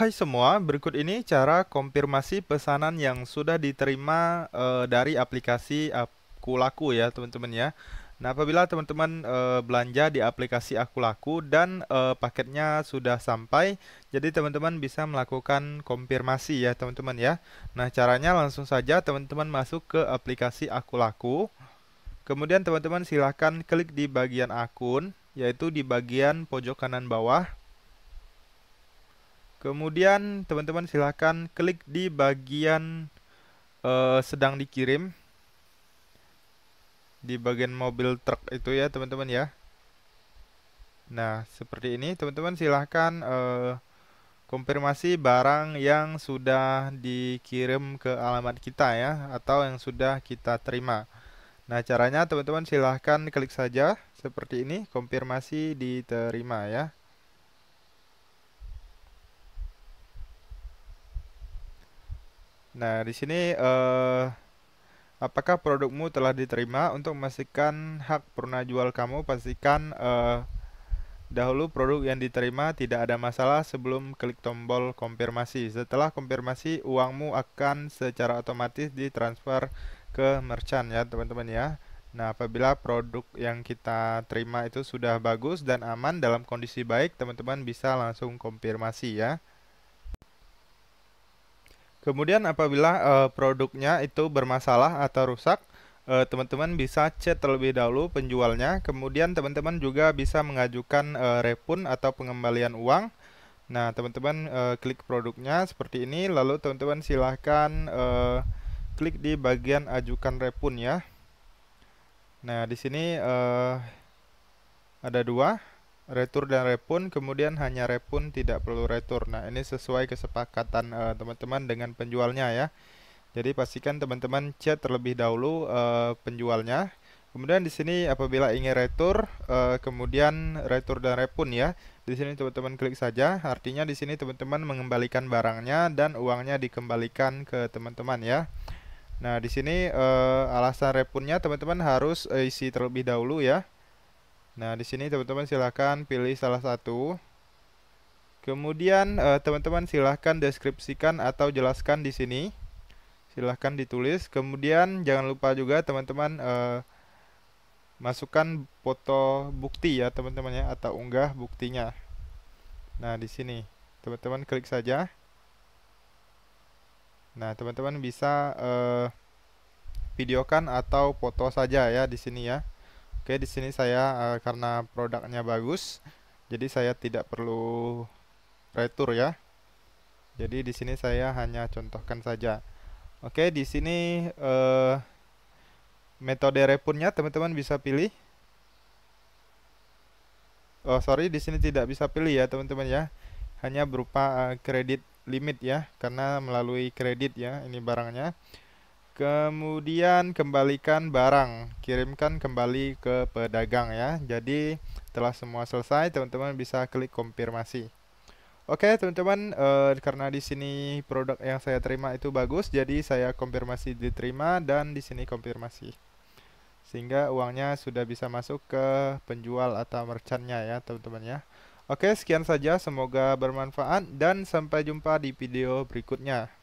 Hai semua, berikut ini cara konfirmasi pesanan yang sudah diterima e, dari aplikasi Aku Laku ya teman-teman ya. Nah apabila teman-teman e, belanja di aplikasi Aku Laku dan e, paketnya sudah sampai, jadi teman-teman bisa melakukan konfirmasi ya teman-teman ya. Nah caranya langsung saja teman-teman masuk ke aplikasi Aku Laku. Kemudian teman-teman silahkan klik di bagian akun, yaitu di bagian pojok kanan bawah. Kemudian teman-teman silahkan klik di bagian uh, sedang dikirim di bagian mobil truk itu ya teman-teman ya. Nah seperti ini teman-teman silahkan uh, eh, konfirmasi barang yang sudah dikirim ke alamat kita ya atau yang sudah kita terima. Nah caranya teman-teman silahkan klik saja seperti ini konfirmasi diterima ya. Nah, di sini uh, apakah produkmu telah diterima? Untuk memastikan hak pernah jual kamu, pastikan uh, dahulu produk yang diterima tidak ada masalah sebelum klik tombol konfirmasi. Setelah konfirmasi, uangmu akan secara otomatis ditransfer ke merchant ya, teman-teman ya. Nah, apabila produk yang kita terima itu sudah bagus dan aman dalam kondisi baik, teman-teman bisa langsung konfirmasi ya. Kemudian apabila uh, produknya itu bermasalah atau rusak, eh, teman-teman uh, bisa chat terlebih dahulu penjualnya. Kemudian teman-teman juga bisa mengajukan uh, repun atau pengembalian uang. Nah, teman-teman uh, klik produknya seperti ini, lalu teman-teman silahkan uh, klik di bagian ajukan repun ya. Nah, di sini uh, ada dua, retur dan repun kemudian hanya repun tidak perlu retur nah ini sesuai kesepakatan eh, teman-teman uh, dengan penjualnya ya jadi pastikan teman-teman chat terlebih dahulu uh, penjualnya kemudian di sini apabila ingin retur uh, kemudian retur dan repun ya di sini teman-teman klik saja artinya di sini teman-teman mengembalikan barangnya dan uangnya dikembalikan ke teman-teman ya Nah, di sini uh, alasan repunnya teman-teman harus isi terlebih dahulu ya. Nah, di sini teman-teman silahkan pilih salah satu. Kemudian eh, teman-teman eh, silahkan deskripsikan atau jelaskan di sini. Silahkan ditulis. Kemudian jangan lupa juga teman-teman eh, masukkan foto bukti ya teman-teman ya atau unggah buktinya. Nah, di sini teman-teman klik saja. Nah, teman-teman bisa eh, videokan atau foto saja ya di sini ya. Oke, di sini saya uh, karena produknya bagus, jadi saya tidak perlu retur ya. Jadi di sini saya hanya contohkan saja. Oke, di sini uh, metode repunnya teman-teman bisa pilih. Oh, sorry, di sini tidak bisa pilih ya, teman-teman ya. Hanya berupa eh, kredit uh, limit ya, karena melalui kredit ya ini barangnya. Kemudian kembalikan barang, kirimkan kembali ke pedagang ya. Jadi telah semua selesai, teman-teman bisa klik konfirmasi. Oke, teman-teman, e, karena di sini produk yang saya terima itu bagus, jadi saya konfirmasi diterima dan di sini konfirmasi. Sehingga uangnya sudah bisa masuk ke penjual atau merchantnya ya, teman-teman ya. Oke, sekian saja, semoga bermanfaat dan sampai jumpa di video berikutnya.